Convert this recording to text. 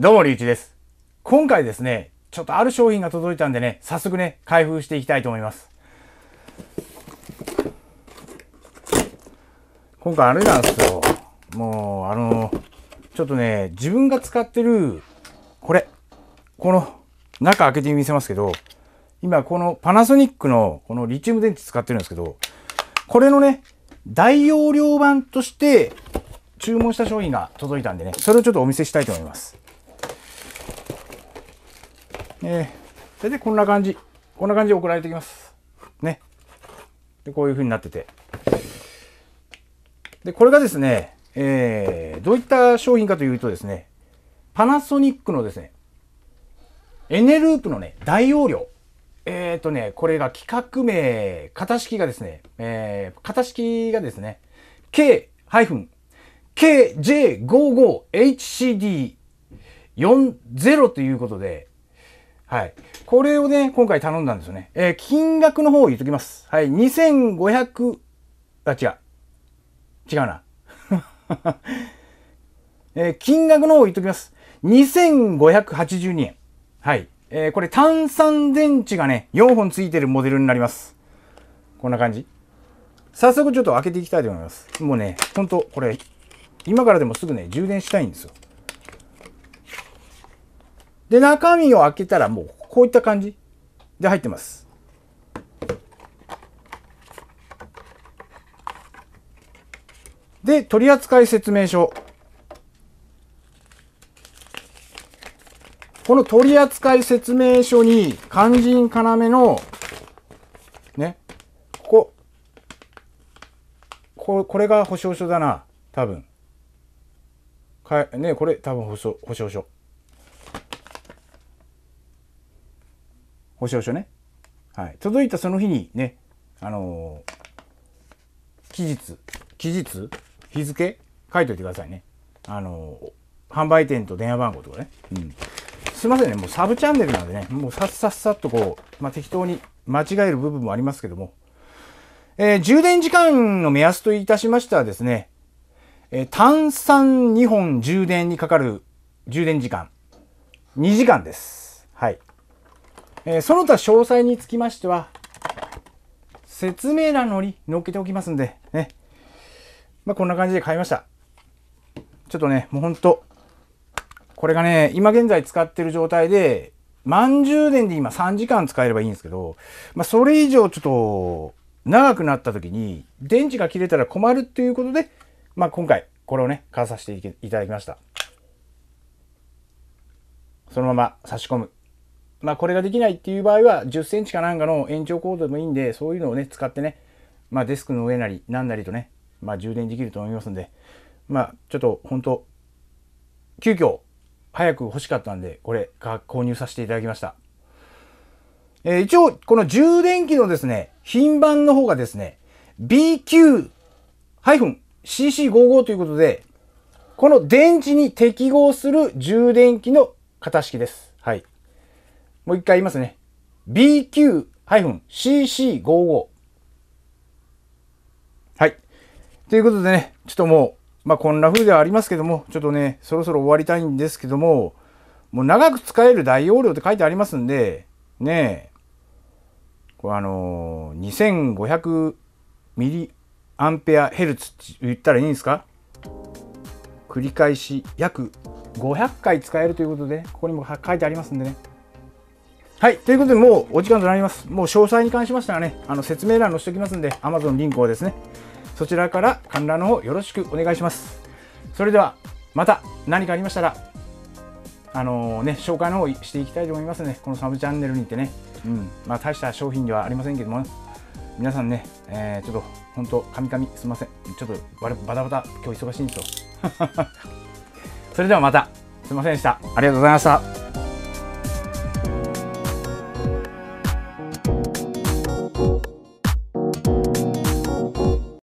どうも、りゅうちです。今回ですね、ちょっとある商品が届いたんでね、早速ね、開封していきたいと思います。今回あれなんですよ。もう、あの、ちょっとね、自分が使ってる、これ、この、中開けてみせますけど、今このパナソニックのこのリチウム電池使ってるんですけど、これのね、大容量版として注文した商品が届いたんでね、それをちょっとお見せしたいと思います。えー、大体こんな感じ。こんな感じで送られてきます。ね。で、こういう風になってて。で、これがですね、えー、どういった商品かというとですね、パナソニックのですね、エネループのね、大容量。えっ、ー、とね、これが企画名、型式がですね、えー、型式がですね、K-KJ55HCD40 ということで、はい。これをね、今回頼んだんですよね。えー、金額の方を言っときます。はい。2500、あ、違う。違うな。えー、金額の方を言っときます。2582円。はい。えー、これ炭酸電池がね、4本ついてるモデルになります。こんな感じ。早速ちょっと開けていきたいと思います。もうね、ほんと、これ、今からでもすぐね、充電したいんですよ。で、中身を開けたらもうこういった感じで入ってます。で、取扱説明書。この取扱説明書に肝心要の、ね、ここ、これが保証書だな、多分。かね、これ多分保証保証書。保証書ね。はい。届いたその日にね、あのー、期日、期日日付書いといてくださいね。あのー、販売店と電話番号とかね。うん。すいませんね、もうサブチャンネルなんでね、もうさっさっさっとこう、まあ、適当に間違える部分もありますけども、えー、充電時間の目安といたしましてはですね、えー、炭酸2本充電にかかる充電時間、2時間です。はい。えその他詳細につきましては、説明欄のに載っけておきますんで、ね。まあ、こんな感じで買いました。ちょっとね、もうほんと、これがね、今現在使ってる状態で、満充電で今3時間使えればいいんですけど、まあ、それ以上ちょっと、長くなった時に、電池が切れたら困るっていうことで、まあ、今回、これをね、買わさせていただきました。そのまま差し込むまあ、これができないっていう場合は、10センチかなんかの延長コードでもいいんで、そういうのをね、使ってね、まあ、デスクの上なり、なんなりとね、まあ、充電できると思いますんで、まあ、ちょっと、本当急遽、早く欲しかったんで、これ、購入させていただきました。えー、一応、この充電器のですね、品番の方がですね、BQ-CC55 ということで、この電池に適合する充電器の型式です。はい。もう一回言いますね。BQ-CC55。はい。ということでね、ちょっともう、まあこんな風ではありますけども、ちょっとね、そろそろ終わりたいんですけども、もう長く使える大容量って書いてありますんで、ねえ、これあのー、2500ミリアンペアヘルツって言ったらいいんですか繰り返し約500回使えるということで、ここにも書いてありますんでね。はい。ということで、もうお時間となります。もう詳細に関しましてはね、あの説明欄載せておきますんで、Amazon リンクをですね、そちらから観覧の方よろしくお願いします。それでは、また何かありましたら、あのー、ね、紹介の方していきたいと思いますね。このサブチャンネルにてね、うん、まあ大した商品ではありませんけども、ね、皆さんね、えー、ちょっと本当、カミカミすみません。ちょっとバタバタ、今日忙しいんですよ。それではまた、すみませんでした。ありがとうございました。